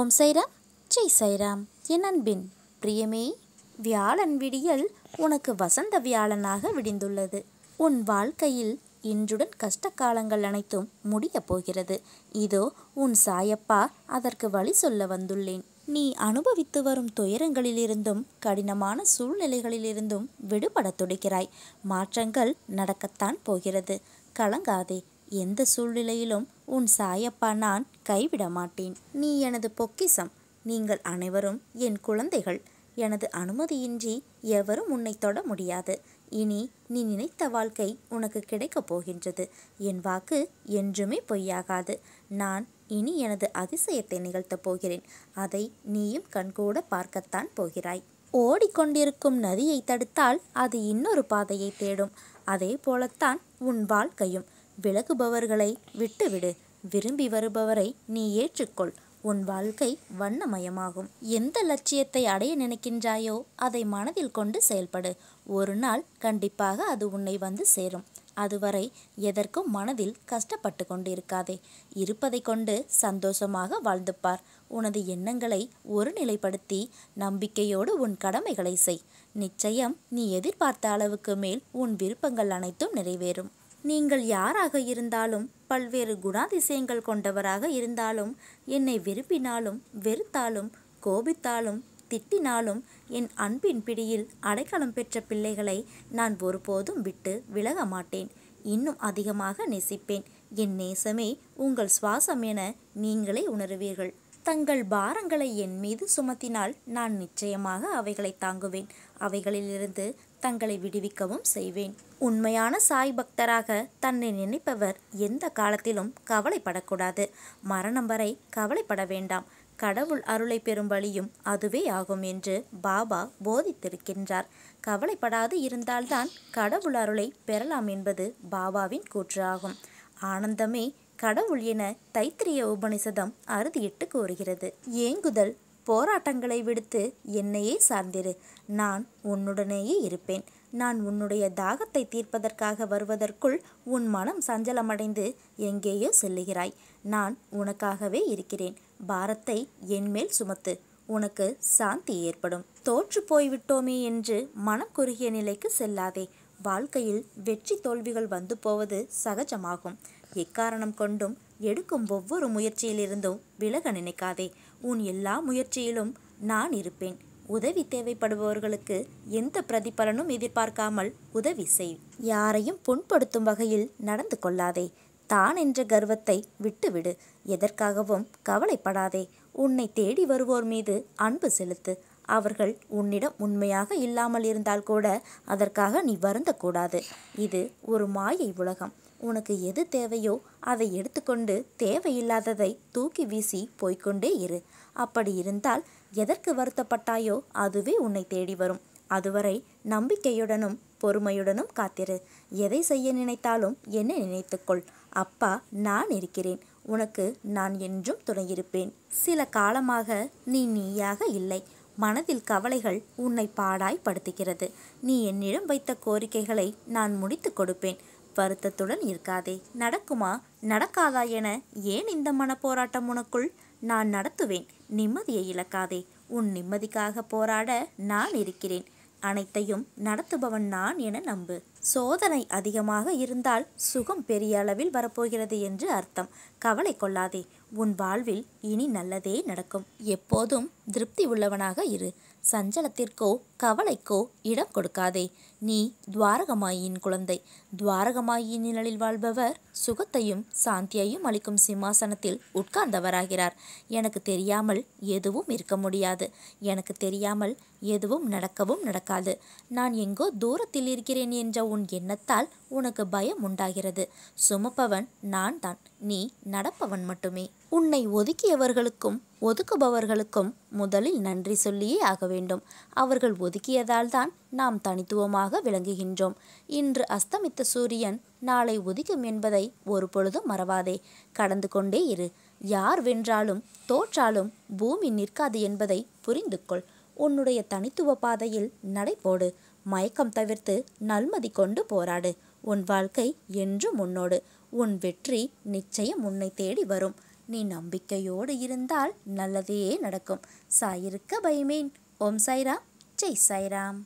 ஓம் சைராம் ஜெய் சைராம் என் அன்பின் பிரியமே வியாழன் விடியல் உனக்கு வசந்த வியாழனாக விடிந்துள்ளது உன் வாழ்க்கையில் இன்றுடன் கஷ்ட காலங்கள் அனைத்தும் முடியப் போகிறது இதோ உன் சாயப்பா அதற்கு வழி சொல்ல வந்துள்ளேன் நீ அனுபவித்து வரும் துயரங்களிலிருந்தும் கடினமான சூழ்நிலைகளிலிருந்தும் விடுபட துடிக்கிறாய் மாற்றங்கள் நடக்கத்தான் போகிறது கலங்காதே எந்த சூழ்நிலையிலும் உன் சாயப்பா நான் கைவிட மாட்டேன் நீ எனது பொக்கிசம் நீங்கள் அனைவரும் என் குழந்தைகள் எனது அனுமதியின்றி எவரும் உன்னை தொட முடியாது இனி நீ நினைத்த வாழ்க்கை உனக்கு கிடைக்கப் போகின்றது என் வாக்கு என்றுமே பொய்யாகாது நான் இனி எனது அதிசயத்தை நிகழ்த்தப் போகிறேன் அதை நீயும் கண்கூட பார்க்கத்தான் போகிறாய் ஓடிக்கொண்டிருக்கும் நதியை தடுத்தால் அது இன்னொரு பாதையை தேடும் அதே போலத்தான் உன் வாழ்க்கையும் விலகுபவர்களை விட்டுவிடு விரும்பி வருபவரை நீ ஏற்றுக்கொள் உன் வாழ்க்கை வண்ணமயமாகும் எந்த லட்சியத்தை அடைய நினைக்கின்றாயோ அதை மனதில் கொண்டு செயல்படு ஒரு நாள் கண்டிப்பாக அது உன்னை வந்து சேரும் அதுவரை எதற்கும் மனதில் கஷ்டப்பட்டு கொண்டு இருக்காதே இருப்பதை கொண்டு சந்தோஷமாக வாழ்ந்துப்பார் உனது எண்ணங்களை ஒருநிலைப்படுத்தி நம்பிக்கையோடு உன் கடமைகளை செய் நிச்சயம் நீ எதிர்பார்த்த அளவுக்கு மேல் உன் விருப்பங்கள் அனைத்தும் நிறைவேறும் நீங்கள் யாராக இருந்தாலும் பல்வேறு குணாதிசயங்கள் கொண்டவராக இருந்தாலும் என்னை விரும்பினாலும் வெறுத்தாலும் கோபித்தாலும் திட்டினாலும் என் அன்பின் பிடியில் அடைக்கலம் பெற்ற பிள்ளைகளை நான் ஒருபோதும் விட்டு விலக மாட்டேன் இன்னும் அதிகமாக நேசிப்பேன் என் நேசமே உங்கள் சுவாசம் என நீங்களே உணருவீர்கள் தங்கள் பாரங்களை என் மீது சுமத்தினால் நான் நிச்சயமாக அவைகளை தாங்குவேன் அவைகளிலிருந்து தங்களை விடுவிக்கவும் செய்வேன் உண்மையான சாய் பக்தராக தன்னை நினைப்பவர் எந்த காலத்திலும் கவலைப்படக்கூடாது மரணம் வரை கவலைப்பட வேண்டாம் கடவுள் அருளை பெறும் வழியும் அதுவே ஆகும் என்று பாபா போதித்திருக்கின்றார் கவலைப்படாது இருந்தால்தான் கடவுள் அருளை பெறலாம் என்பது பாபாவின் கூற்று ஆகும் ஆனந்தமே கடவுள் என தைத்திரிய உபனிஷதம் அறுதியிட்டு கூறுகிறது ஏங்குதல் போராட்டங்களை விடுத்து என்னையே சார்ந்திரு நான் உன்னுடனேயே இருப்பேன் நான் உன்னுடைய தாகத்தை தீர்ப்பதற்காக வருவதற்குள் உன் மனம் சஞ்சலமடைந்து எங்கேயோ செல்லுகிறாய் நான் உனக்காகவே இருக்கிறேன் பாரத்தை என்மேல் சுமத்து உனக்கு சாந்தி ஏற்படும் தோற்று போய்விட்டோமே என்று மனம் குறுகிய நிலைக்கு செல்லாதே வாழ்க்கையில் வெற்றி தோல்விகள் வந்து போவது சகஜமாகும் எக்காரணம் கொண்டும் எடுக்கும் ஒவ்வொரு முயற்சியிலிருந்தும் விலக நினைக்காதே உன் எல்லா முயற்சியிலும் நான் இருப்பேன் உதவி தேவைப்படுபவர்களுக்கு எந்த பிரதிபலனும் எதிர்பார்க்காமல் உதவி செய் யாரையும் புண்படுத்தும் வகையில் நடந்து கொள்ளாதே தான் என்ற கர்வத்தை விட்டுவிடு எதற்காகவும் கவலைப்படாதே உன்னை தேடி வருவோர் மீது அன்பு செலுத்து அவர்கள் உன்னிடம் உண்மையாக இல்லாமல் இருந்தால் கூட அதற்காக நீ வருந்தக்கூடாது இது ஒரு மாயை உலகம் உனக்கு எது தேவையோ அதை எடுத்துக்கொண்டு தேவையில்லாததை தூக்கி வீசி போய்கொண்டே இரு அப்படி இருந்தால் எதற்கு வருத்தப்பட்டாயோ அதுவே உன்னை தேடி வரும் அதுவரை நம்பிக்கையுடனும் பொறுமையுடனும் காத்திரு எதை செய்ய நினைத்தாலும் என்னை நினைத்துக்கொள் அப்பா நான் இருக்கிறேன் உனக்கு நான் என்றும் துணையிருப்பேன் சில காலமாக நீ நீயாக இல்லை மனதில் கவலைகள் உன்னை பாடாய் படுத்துகிறது நீ என்னிடம் வைத்த கோரிக்கைகளை நான் முடித்து கொடுப்பேன் வருத்தத்துடன் இருக்காதே நடக்குமா நடக்காதா என ஏன் இந்த மனப்போராட்டம் உனக்குள் நான் நடத்துவேன் நிம்மதியை இழக்காதே உன் நிம்மதிக்காக போராட நான் இருக்கிறேன் அனைத்தையும் நடத்துபவன் நான் என நம்பு சோதனை அதிகமாக இருந்தால் சுகம் பெரிய அளவில் வரப்போகிறது என்று அர்த்தம் கவலை கொள்ளாதே உன் வாழ்வில் இனி நல்லதே நடக்கும் எப்போதும் திருப்தி உள்ளவனாக இரு சஞ்சலத்திற்கோ கவலைக்கோ இடம் கொடுக்காதே நீ துவாரகமாயின் குழந்தை துவாரகமாயின் நிழலில் வாழ்பவர் சுகத்தையும் சாந்தியையும் அளிக்கும் சிம்மாசனத்தில் உட்கார்ந்தவராகிறார் எனக்கு தெரியாமல் எதுவும் இருக்க முடியாது எனக்கு தெரியாமல் எதுவும் நடக்கவும் நடக்காது நான் எங்கோ தூரத்தில் இருக்கிறேன் என்ற உன் எண்ணத்தால் உனக்கு பயம் உண்டாகிறது சுமப்பவன் நான் தான் நீ நடப்பவன் மட்டுமே உன்னை ஒதுக்கியவர்களுக்கும் ஒதுக்குபவர்களுக்கும் முதலில் நன்றி சொல்லியே ஆக வேண்டும் அவர்கள் ஒதுக்கியதால் தான் நாம் தனித்துவமாக விளங்குகின்றோம் இன்று அஸ்தமித்த சூரியன் நாளை உதிக்கும் என்பதை ஒரு பொழுதும் மறவாதே கடந்து கொண்டே இரு யார் வென்றாலும் தோற்றாலும் பூமி நிற்காது என்பதை புரிந்து கொள் உன்னுடைய தனித்துவ பாதையில் நடை போடு மயக்கம் தவிர்த்து நல்மதி கொண்டு போராடு உன் வாழ்க்கை என்றும் உன்னோடு உன் வெற்றி நிச்சயம் உன்னை தேடி வரும் நீ நம்பிக்கையோடு இருந்தால் நல்லதே நடக்கும் சாயிருக்க பயமேன் ஓம் சாய்ராம் ஜெய் சாய்ராம்